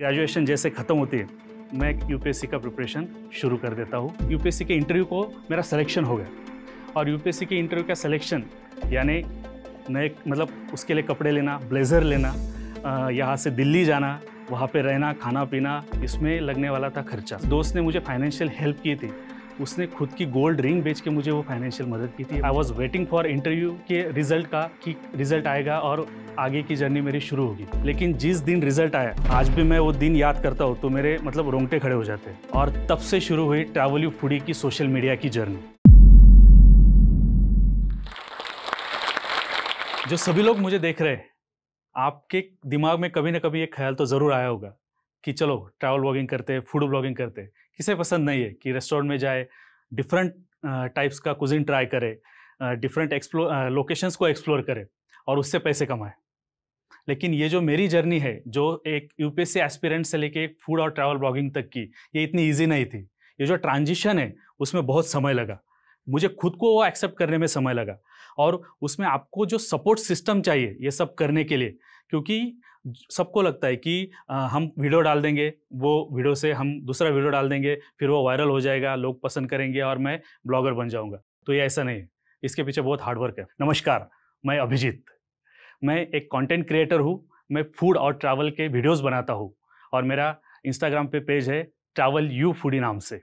graduation जैसे ख़त्म होती है मैं यू का प्रिपरेशन शुरू कर देता हूँ यू के इंटरव्यू को मेरा सिलेक्शन हो गया और यू के इंटरव्यू का सिलेक्शन यानी नए मतलब उसके लिए कपड़े लेना ब्लेज़र लेना यहाँ से दिल्ली जाना वहाँ पे रहना खाना पीना इसमें लगने वाला था खर्चा दोस्त ने मुझे फाइनेंशियल हेल्प की थी उसने खुद की गोल्ड रिंग बेच के मुझे वो फाइनेंशियल मदद की थी I was waiting for interview के रिजल्ट का कि रिजल्ट आएगा और आगे की जर्नी मेरी शुरू होगी लेकिन जिस दिन रिजल्ट आया आज भी मैं वो दिन याद करता हूँ तो मेरे मतलब रोंगटे खड़े हो जाते हैं और तब से शुरू हुई ट्रैवल यू फूडी की सोशल मीडिया की जर्नी जो सभी लोग मुझे देख रहे हैं आपके दिमाग में कभी ना कभी एक ख्याल तो ज़रूर आया होगा कि चलो ट्रैवल ब्लॉगिंग करते फूड ब्लॉगिंग करते किसे पसंद नहीं है कि रेस्टोरेंट में जाए डिफरेंट टाइप्स का कुजिन ट्राई करे डिफरेंट एक्सप्लोर लोकेशंस को एक्सप्लोर करे और उससे पैसे कमाए लेकिन ये जो मेरी जर्नी है जो एक यूपीएससी एस्पिरेंट से लेके एक फूड और ट्रैवल ब्लॉगिंग तक की ये इतनी ईजी नहीं थी ये जो ट्रांजिशन है उसमें बहुत समय लगा मुझे खुद को वो एक्सेप्ट करने में समय लगा और उसमें आपको जो सपोर्ट सिस्टम चाहिए ये सब करने के लिए क्योंकि सबको लगता है कि आ, हम वीडियो डाल देंगे वो वीडियो से हम दूसरा वीडियो डाल देंगे फिर वो वायरल हो जाएगा लोग पसंद करेंगे और मैं ब्लॉगर बन जाऊँगा तो ये ऐसा नहीं है इसके पीछे बहुत हार्डवर्क है नमस्कार मैं अभिजीत मैं एक कंटेंट क्रिएटर हूँ मैं फूड और ट्रैवल के वीडियोज़ बनाता हूँ और मेरा इंस्टाग्राम पे पेज है ट्रैवल यू फूडी नाम से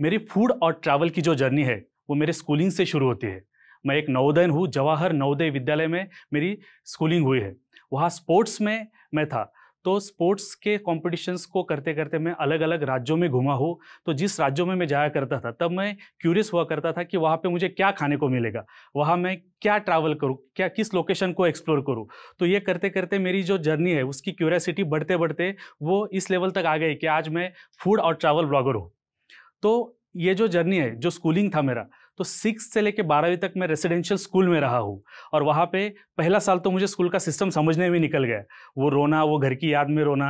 मेरी फूड और ट्रैवल की जो जर्नी है वो मेरे स्कूलिंग से शुरू होती है मैं एक नवोदयन हूँ जवाहर नवोदय विद्यालय में मेरी स्कूलिंग हुई है वहाँ स्पोर्ट्स में मैं था तो स्पोर्ट्स के कॉम्पिटिशन्स को करते करते मैं अलग अलग राज्यों में घुमा हूँ तो जिस राज्यों में मैं जाया करता था तब मैं क्यूरियस हुआ करता था कि वहाँ पे मुझे क्या खाने को मिलेगा वहाँ मैं क्या ट्रैवल करूँ क्या किस लोकेशन को एक्सप्लोर करूँ तो ये करते करते मेरी जो जर्नी है उसकी क्यूरियासिटी बढ़ते बढ़ते वो इस लेवल तक आ गई कि आज मैं फूड और ट्रैवल ब्लॉगर हूँ तो ये जो जर्नी है जो स्कूलिंग था मेरा तो सिक्स से लेकर बारहवीं तक मैं रेसिडेंशियल स्कूल में रहा हूँ और वहाँ पे पहला साल तो मुझे स्कूल का सिस्टम समझने में निकल गया वो रोना वो घर की याद में रोना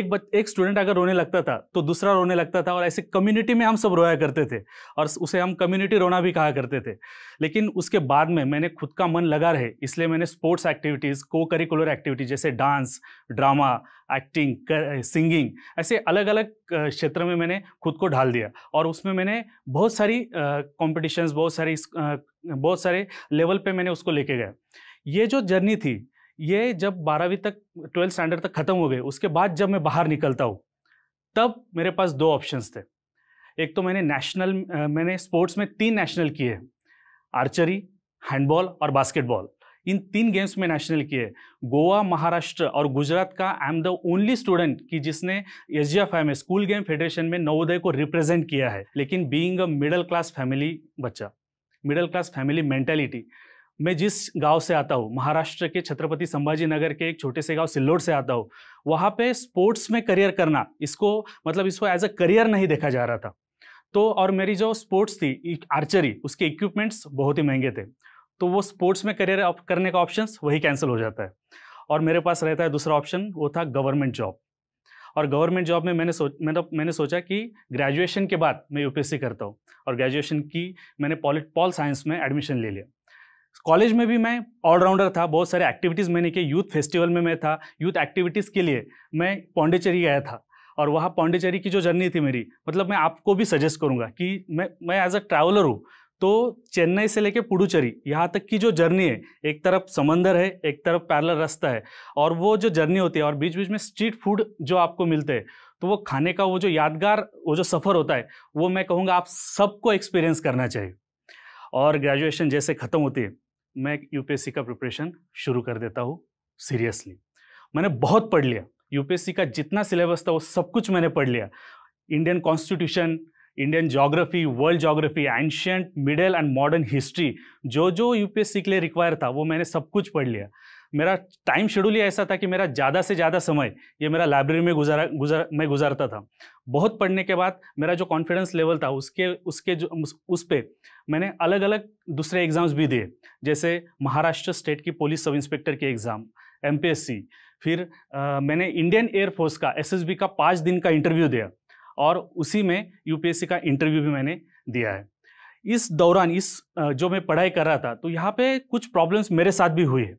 एक बच एक स्टूडेंट अगर रोने लगता था तो दूसरा रोने लगता था और ऐसे कम्युनिटी में हम सब रोया करते थे और उसे हम कम्युनिटी रोना भी कहा करते थे लेकिन उसके बाद में मैंने खुद का मन लगा रहे इसलिए मैंने स्पोर्ट्स एक्टिविटीज़ को करिकुलर एक्टिविटीज जैसे डांस ड्रामा एक्टिंग कर, सिंगिंग ऐसे अलग अलग क्षेत्र में मैंने खुद को ढाल दिया और उसमें मैंने बहुत सारी कॉम्पिटिशन्स बहुत सारी बहुत सारे लेवल पे मैंने उसको लेके गया ये जो जर्नी थी ये जब बारहवीं तक ट्वेल्थ स्टैंडर्ड तक ख़त्म हो गए उसके बाद जब मैं बाहर निकलता हूँ तब मेरे पास दो ऑप्शंस थे एक तो मैंने नेशनल मैंने स्पोर्ट्स में तीन नेशनल किए आर्चरी हैंडबॉल और बास्केटबॉल इन तीन गेम्स में नेशनल किए गोवा महाराष्ट्र और गुजरात का I am the only student कि जिसने एस में स्कूल गेम फेडरेशन में नवोदय को रिप्रेजेंट किया है लेकिन being a middle class family बच्चा मिडिल क्लास फैमिली मेंटेलिटी मैं जिस गांव से आता हूँ महाराष्ट्र के छत्रपति संभाजी नगर के एक छोटे से गांव सिल्लोड से आता हूँ वहाँ पे स्पोर्ट्स में करियर करना इसको मतलब इसको एज अ करियर नहीं देखा जा रहा था तो और मेरी जो स्पोर्ट्स थी आर्चरी उसके इक्विपमेंट्स बहुत ही महंगे थे तो वो स्पोर्ट्स में करियर करने का ऑप्शन वही कैंसिल हो जाता है और मेरे पास रहता है दूसरा ऑप्शन वो था गवर्नमेंट जॉब और गवर्नमेंट जॉब में मैंने सोच मतलब मैंने सोचा कि ग्रेजुएशन के बाद मैं यूपीएससी करता हूँ और ग्रेजुएशन की मैंने पॉलिट पॉल साइंस में एडमिशन ले लिया कॉलेज में भी मैं ऑलराउंडर था बहुत सारे एक्टिविटीज़ मैंने किए यूथ फेस्टिवल में मैं था यूथ एक्टिविटीज़ के लिए मैं पौंडेचेरी गया था और वहाँ पौंडेचेरी की जो जर्नी थी मेरी मतलब मैं आपको भी सजेस्ट करूँगा कि मैं मैं एज अ ट्रैवलर हूँ तो चेन्नई से लेके पुडुचेरी यहाँ तक की जो जर्नी है एक तरफ समंदर है एक तरफ पैरल रास्ता है और वो जो जर्नी होती है और बीच बीच में स्ट्रीट फूड जो आपको मिलते हैं तो वो खाने का वो जो यादगार वो जो सफ़र होता है वो मैं कहूँगा आप सबको एक्सपीरियंस करना चाहिए और ग्रेजुएशन जैसे ख़त्म होती है मैं यू का प्रिपरेशन शुरू कर देता हूँ सीरियसली मैंने बहुत पढ़ लिया यू का जितना सिलेबस था वो सब कुछ मैंने पढ़ लिया Indian constitution Indian geography world geography ancient middle and modern history जो जो यूपीएससी के लिए रिक्वायर था वो मैंने सब कुछ पढ़ लिया मेरा टाइम शेड्यूल ही ऐसा था कि मेरा ज़्यादा से ज़्यादा समय ये मेरा लाइब्रेरी में गुजारा गुजार मैं गुजारता था बहुत पढ़ने के बाद मेरा जो कॉन्फिडेंस लेवल था उसके उसके जो उस पर मैंने अलग अलग दूसरे एग्ज़ाम्स भी दिए जैसे महाराष्ट्र स्टेट की पुलिस सब इंस्पेक्टर के एग्ज़ाम एम फिर आ, मैंने इंडियन एयरफोर्स का एस का पाँच दिन का इंटरव्यू दिया और उसी में यूपीएससी का इंटरव्यू भी मैंने दिया है इस दौरान इस जो मैं पढ़ाई कर रहा था तो यहाँ पे कुछ प्रॉब्लम्स मेरे साथ भी हुई है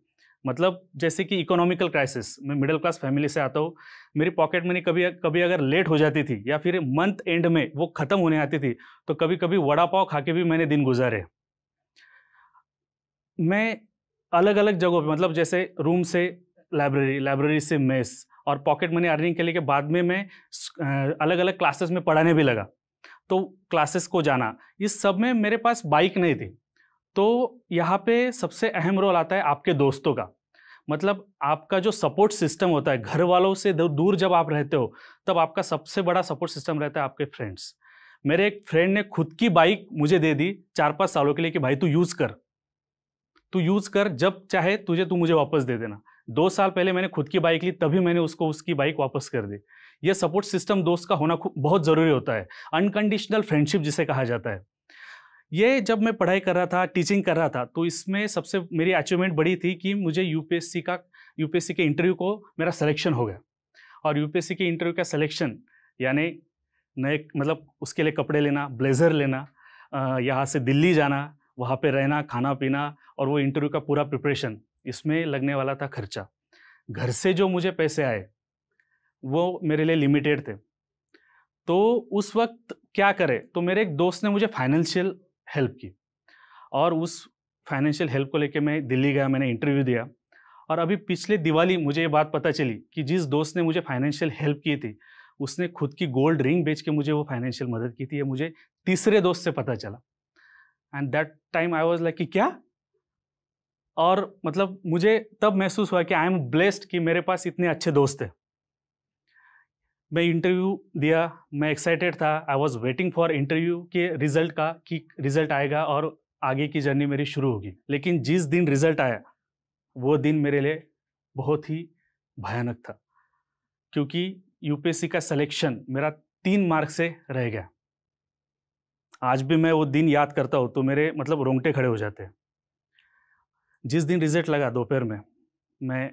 मतलब जैसे कि इकोनॉमिकल क्राइसिस मैं मिडिल क्लास फैमिली से आता हूँ मेरी पॉकेट मनी कभी कभी अगर लेट हो जाती थी या फिर मंथ एंड में वो ख़त्म होने आती थी तो कभी कभी वड़ा पाव खा के भी मैंने दिन गुजारे मैं अलग अलग जगहों पर मतलब जैसे रूम से लाइब्रेरी लाइब्रेरी से मेस और पॉकेट मनी अर्निंग के लिए के बाद में मैं अलग अलग क्लासेस में पढ़ाने भी लगा तो क्लासेस को जाना इस सब में मेरे पास बाइक नहीं थी तो यहाँ पे सबसे अहम रोल आता है आपके दोस्तों का मतलब आपका जो सपोर्ट सिस्टम होता है घर वालों से दूर जब आप रहते हो तब आपका सबसे बड़ा सपोर्ट सिस्टम रहता है आपके फ्रेंड्स मेरे एक फ्रेंड ने खुद की बाइक मुझे दे दी चार पाँच सालों के लिए कि भाई तू यूज़ कर तू यूज़ कर जब चाहे तुझे तू मुझे वापस दे देना दो साल पहले मैंने खुद की बाइक ली तभी मैंने उसको उसकी बाइक वापस कर दी ये सपोर्ट सिस्टम दोस्त का होना बहुत ज़रूरी होता है अनकंडीशनल फ्रेंडशिप जिसे कहा जाता है ये जब मैं पढ़ाई कर रहा था टीचिंग कर रहा था तो इसमें सबसे मेरी अचीवमेंट बड़ी थी कि मुझे यूपीएससी का यूपीएससी के इंटरव्यू को मेरा सिलेक्शन हो गया और यूपीएससी के इंटरव्यू का सिलेक्शन यानी नए मतलब उसके लिए कपड़े लेना ब्लेज़र लेना यहाँ से दिल्ली जाना वहाँ पे रहना खाना पीना और वो इंटरव्यू का पूरा प्रिपरेशन इसमें लगने वाला था खर्चा घर से जो मुझे पैसे आए वो मेरे लिए लिमिटेड थे तो उस वक्त क्या करें तो मेरे एक दोस्त ने मुझे फाइनेंशियल हेल्प की और उस फाइनेंशियल हेल्प को लेके मैं दिल्ली गया मैंने इंटरव्यू दिया और अभी पिछले दिवाली मुझे ये बात पता चली कि जिस दोस्त ने मुझे फाइनेंशियल हेल्प की थी उसने खुद की गोल्ड रिंग बेच के मुझे वो फाइनेंशियल मदद की थी ये मुझे तीसरे दोस्त से पता चला and that time I was like कि क्या और मतलब मुझे तब महसूस हुआ कि आई एम ब्लेस्ड कि मेरे पास इतने अच्छे दोस्त हैं मैं इंटरव्यू दिया मैं एक्साइटेड था I was waiting for interview के रिजल्ट का कि रिजल्ट आएगा और आगे की जर्नी मेरी शुरू होगी लेकिन जिस दिन रिजल्ट आया वो दिन मेरे लिए बहुत ही भयानक था क्योंकि यूपीएससी का सिलेक्शन मेरा तीन मार्क से रह गया आज भी मैं वो दिन याद करता हूँ तो मेरे मतलब रोंगटे खड़े हो जाते हैं जिस दिन रिजल्ट लगा दोपहर में मैं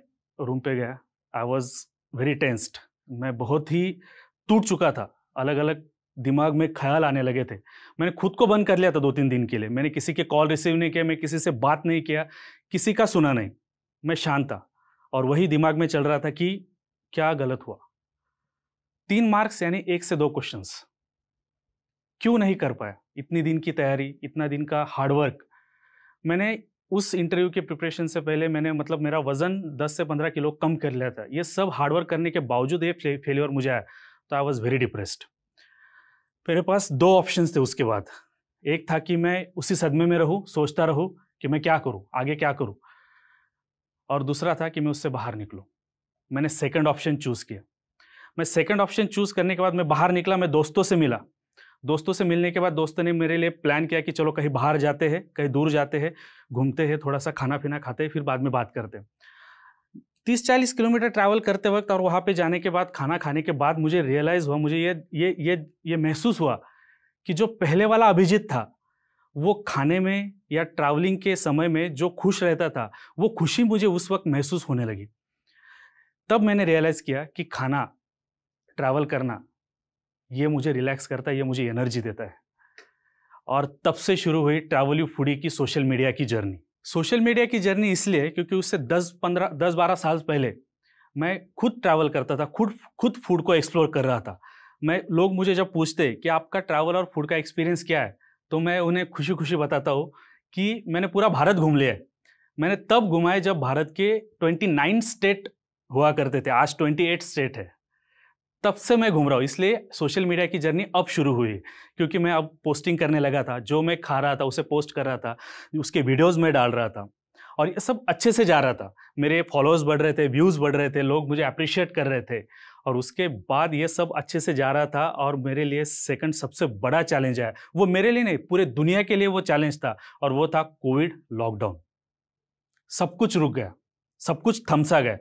रूम पे गया आई वॉज वेरी टेंस्ड मैं बहुत ही टूट चुका था अलग अलग दिमाग में ख्याल आने लगे थे मैंने खुद को बंद कर लिया था दो तीन दिन के लिए मैंने किसी के कॉल रिसीव नहीं किया मैं किसी से बात नहीं किया किसी का सुना नहीं मैं शांत था और वही दिमाग में चल रहा था कि क्या गलत हुआ तीन मार्क्स यानी एक से दो क्वेश्चंस क्यों नहीं कर पाया इतनी दिन की तैयारी इतना दिन का हार्डवर्क मैंने उस इंटरव्यू के प्रिपरेशन से पहले मैंने मतलब मेरा वजन 10 से 15 किलो कम कर लिया था ये सब हार्डवर्क करने के बावजूद ये फे, फेलियर मुझे आया तो आई वॉज वेरी डिप्रेस्ड मेरे पास दो ऑप्शन थे उसके बाद एक था कि मैं उसी सदमे में रहूँ सोचता रहूँ कि मैं क्या करूँ आगे क्या करूँ और दूसरा था कि मैं उससे बाहर निकलूँ मैंने सेकेंड ऑप्शन चूज़ किया मैं सेकेंड ऑप्शन चूज़ करने के बाद मैं बाहर निकला मैं दोस्तों से मिला दोस्तों से मिलने के बाद दोस्तों ने मेरे लिए प्लान किया कि चलो कहीं बाहर जाते हैं कहीं दूर जाते हैं घूमते हैं थोड़ा सा खाना पीना खाते हैं फिर बाद में बात करते हैं तीस चालीस किलोमीटर ट्रैवल करते वक्त और वहाँ पर जाने के बाद खाना खाने के बाद मुझे रियलाइज़ हुआ मुझे ये ये ये ये महसूस हुआ कि जो पहले वाला अभिजीत था वो खाने में या ट्रैवलिंग के समय में जो खुश रहता था वो खुशी मुझे उस वक्त महसूस होने लगी तब मैंने रियलाइज़ किया कि खाना ट्रैवल करना ये मुझे रिलैक्स करता है ये मुझे एनर्जी देता है और तब से शुरू हुई ट्रैवल यू फूडी की सोशल मीडिया की जर्नी सोशल मीडिया की जर्नी इसलिए क्योंकि उससे 10 15 10 12 साल पहले मैं खुद ट्रैवल करता था खुद खुद फूड को एक्सप्लोर कर रहा था मैं लोग मुझे जब पूछते कि आपका ट्रैवल और फूड का एक्सपीरियंस क्या है तो मैं उन्हें खुशी खुशी बताता हूँ कि मैंने पूरा भारत घूम लिया है मैंने तब घुमाए जब भारत के 29 स्टेट हुआ करते थे आज 28 स्टेट है तब से मैं घूम रहा हूँ इसलिए सोशल मीडिया की जर्नी अब शुरू हुई क्योंकि मैं अब पोस्टिंग करने लगा था जो मैं खा रहा था उसे पोस्ट कर रहा था उसके वीडियोज़ में डाल रहा था और ये सब अच्छे से जा रहा था मेरे फॉलोअर्स बढ़ रहे थे व्यूज़ बढ़ रहे थे लोग मुझे अप्रिशिएट कर रहे थे और उसके बाद ये सब अच्छे से जा रहा था और मेरे लिए सेकंड सबसे बड़ा चैलेंज आया वो मेरे लिए नहीं पूरे दुनिया के लिए वो चैलेंज था और वो था कोविड लॉकडाउन सब कुछ रुक गया सब कुछ थमसा गया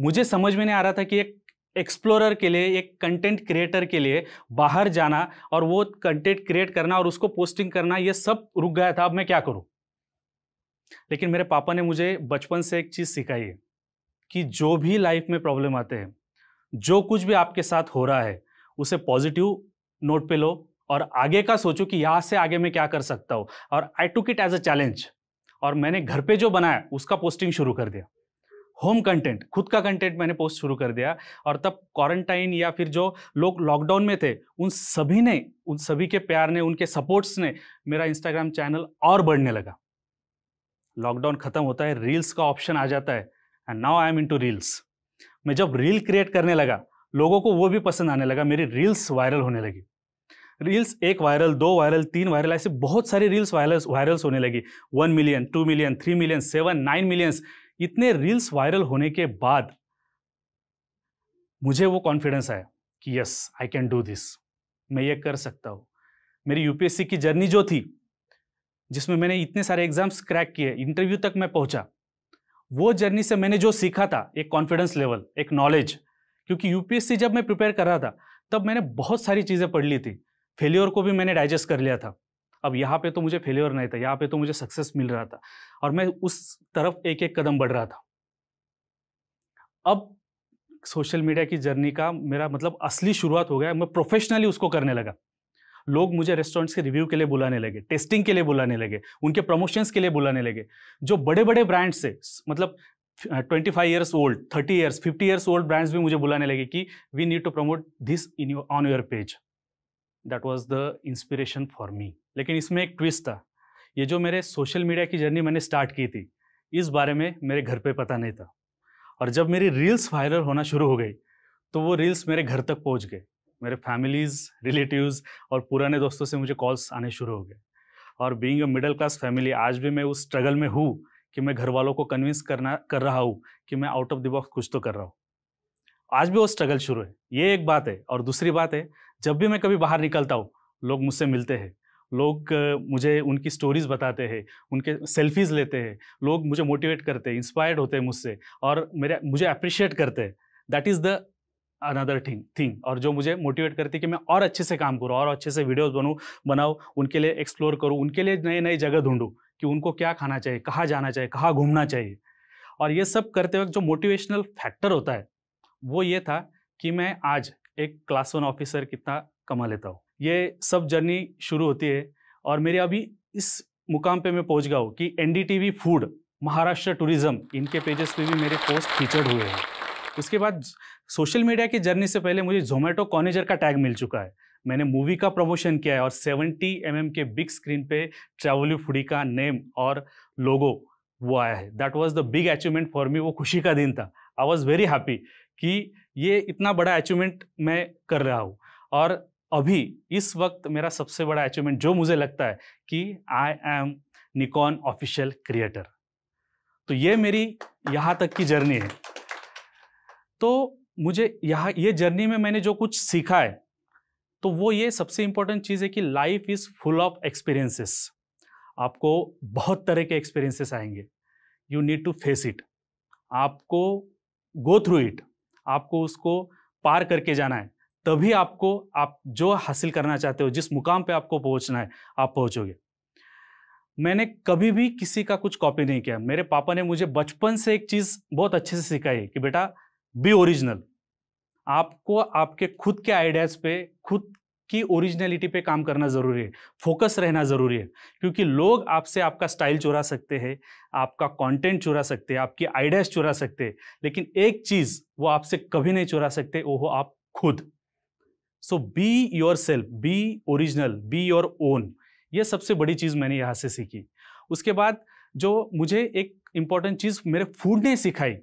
मुझे समझ में नहीं आ रहा था कि एक एक्सप्लोरर के लिए एक कंटेंट क्रिएटर के लिए बाहर जाना और वो कंटेंट क्रिएट करना और उसको पोस्टिंग करना ये सब रुक गया था अब मैं क्या करूँ लेकिन मेरे पापा ने मुझे बचपन से एक चीज़ सिखाई है कि जो भी लाइफ में प्रॉब्लम आते हैं जो कुछ भी आपके साथ हो रहा है उसे पॉजिटिव नोट पे लो और आगे का सोचो कि यहाँ से आगे मैं क्या कर सकता हूँ और I took it as a challenge और मैंने घर पे जो बनाया उसका पोस्टिंग शुरू कर दिया होम कंटेंट खुद का कंटेंट मैंने पोस्ट शुरू कर दिया और तब क्वारंटाइन या फिर जो लोग लॉकडाउन में थे उन सभी ने उन सभी के प्यार ने उनके सपोर्ट्स ने मेरा इंस्टाग्राम चैनल और बढ़ने लगा लॉकडाउन खत्म होता है रील्स का ऑप्शन आ जाता है and now I am into reels मैं जब रील क्रिएट करने लगा लोगों को वो भी पसंद आने लगा मेरी रील्स वायरल होने लगी रील्स एक वायरल दो वायरल तीन वायरल ऐसे बहुत सारी रील्स वायरल वायरल्स होने लगी one million two million three million seven nine millions इतने रील्स वायरल होने के बाद मुझे वो कॉन्फिडेंस आया कि yes I can do this मैं ये कर सकता हूँ मेरी यूपीएससी की जर्नी जो थी जिसमें मैंने इतने सारे एग्जाम्स क्रैक किए इंटरव्यू तक मैं पहुंचा वो जर्नी से मैंने जो सीखा था एक कॉन्फिडेंस लेवल एक नॉलेज क्योंकि यूपीएससी जब मैं प्रिपेयर कर रहा था तब मैंने बहुत सारी चीज़ें पढ़ ली थी फेलियर को भी मैंने डाइजेस्ट कर लिया था अब यहाँ पे तो मुझे फेलियर नहीं था यहाँ पे तो मुझे सक्सेस मिल रहा था और मैं उस तरफ एक एक कदम बढ़ रहा था अब सोशल मीडिया की जर्नी का मेरा मतलब असली शुरुआत हो गया मैं प्रोफेशनली उसको करने लगा लोग मुझे रेस्टोरेंट्स के रिव्यू के लिए बुलाने लगे टेस्टिंग के लिए बुलाने लगे उनके प्रमोशंस के लिए बुलाने लगे जो बड़े बड़े ब्रांड्स से मतलब twenty five years old thirty years fifty years old brands भी मुझे बुलाने लगे कि we need to promote this in on your page that was the inspiration for me लेकिन इसमें एक ट्विस्ट था ये जो मेरे सोशल मीडिया की जर्नी मैंने स्टार्ट की थी इस बारे में मेरे घर पे पता नहीं था और जब मेरी रील्स वायरल होना शुरू हो गई तो वो रील्स मेरे घर तक पहुंच गए मेरे फैमिलीज़ रिलेटिव्स और पुराने दोस्तों से मुझे कॉल्स आने शुरू हो गए और being a middle class family आज भी मैं उस स्ट्रगल में हूँ कि मैं घर वालों को कन्विंस करना कर रहा हूँ कि मैं आउट ऑफ द बॉक्स कुछ तो कर रहा हूँ आज भी वो स्ट्रगल शुरू है ये एक बात है और दूसरी बात है जब भी मैं कभी बाहर निकलता हूँ लोग मुझसे मिलते हैं लोग मुझे उनकी स्टोरीज़ बताते हैं उनके सेल्फीज़ लेते हैं लोग मुझे मोटिवेट करते हैं इंस्पायर्ड होते हैं मुझसे और मेरे मुझे अप्रिशिएट करते हैं that is the another thing thing और जो मुझे मोटिवेट करती है कि मैं और अच्छे से काम करूँ और अच्छे से वीडियोज़ बनूँ बनाऊँ उनके लिए एक्सप्लोर करूँ उनके लिए नए नए जगह ढूंढूँ कि उनको क्या खाना चाहिए कहाँ जाना चाहिए कहाँ घूमना चाहिए और ये सब करते वक्त जो मोटिवेशनल फैक्टर होता है वो ये था कि मैं आज एक क्लास वन ऑफिसर कितना कमा लेता हूँ ये सब जर्नी शुरू होती है और मेरे अभी इस मुकाम पे मैं पहुंच गया हूँ कि एन फूड महाराष्ट्र टूरिज़्म इनके पेजेस पे भी मेरे पोस्ट फीचर्ड हुए हैं उसके बाद सोशल मीडिया की जर्नी से पहले मुझे जोमेटो कॉनेजर का टैग मिल चुका है मैंने मूवी का प्रमोशन किया है और 70 एम mm के बिग स्क्रीन पे ट्रेवल फूडी का नेम और लोगो वो आया है that was the big achievement for me वो खुशी का दिन था आई वाज वेरी हैप्पी कि ये इतना बड़ा अचीवमेंट मैं कर रहा हूँ और अभी इस वक्त मेरा सबसे बड़ा अचीवमेंट जो मुझे लगता है कि I am Nikon official creator तो ये मेरी यहाँ तक की जर्नी है तो मुझे यहाँ ये जर्नी में मैंने जो कुछ सीखा है तो वो ये सबसे इम्पोर्टेंट चीज़ है कि life is full of experiences आपको बहुत तरह के एक्सपीरियंसेस आएंगे you need to face it आपको गो थ्रू इट आपको उसको पार करके जाना है तभी आपको आप जो हासिल करना चाहते हो जिस मुकाम पे आपको पहुंचना है आप पहुंचोगे मैंने कभी भी किसी का कुछ कॉपी नहीं किया मेरे पापा ने मुझे बचपन से एक चीज़ बहुत अच्छे से सिखाई है कि बेटा बी ओरिजिनल आपको आपके खुद के आइडियाज़ पे खुद की ओरिजिनलिटी पे काम करना ज़रूरी है फोकस रहना ज़रूरी है क्योंकि लोग आपसे आपका स्टाइल चुरा सकते हैं आपका कंटेंट चुरा सकते हैं आपकी आइडियाज़ चुरा सकते हैं लेकिन एक चीज़ वो आपसे कभी नहीं चुरा सकते वो हो आप खुद so be your self be original be your own ये सबसे बड़ी चीज़ मैंने यहाँ से सीखी उसके बाद जो मुझे एक इम्पॉर्टेंट चीज़ मेरे फूड ने सिखाई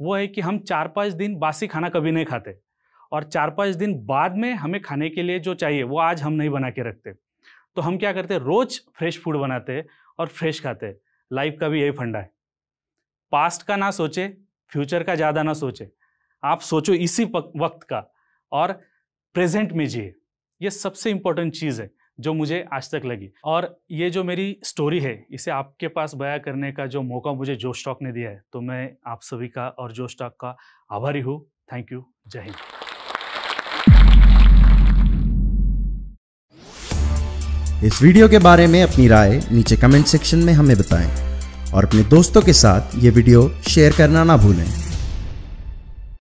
वो है कि हम चार पाँच दिन बासी खाना कभी नहीं खाते और चार पाँच दिन बाद में हमें खाने के लिए जो चाहिए वो आज हम नहीं बना के रखते तो हम क्या करते रोज़ फ्रेश फूड बनाते और फ्रेश खाते लाइफ का भी यही फंडा है पास्ट का ना सोचे फ्यूचर का ज़्यादा ना सोचे आप सोचो इसी वक्त का और प्रेजेंट में जिए ये सबसे इंपॉर्टेंट चीज़ है जो मुझे आज तक लगी और ये जो मेरी स्टोरी है इसे आपके पास बयां करने का जो मौका मुझे जो स्टॉक ने दिया है तो मैं आप सभी का और जो स्टॉक का आभारी हूँ थैंक यू जय हिंद इस वीडियो के बारे में अपनी राय नीचे कमेंट सेक्शन में हमें बताएं और अपने दोस्तों के साथ ये वीडियो शेयर करना ना भूलें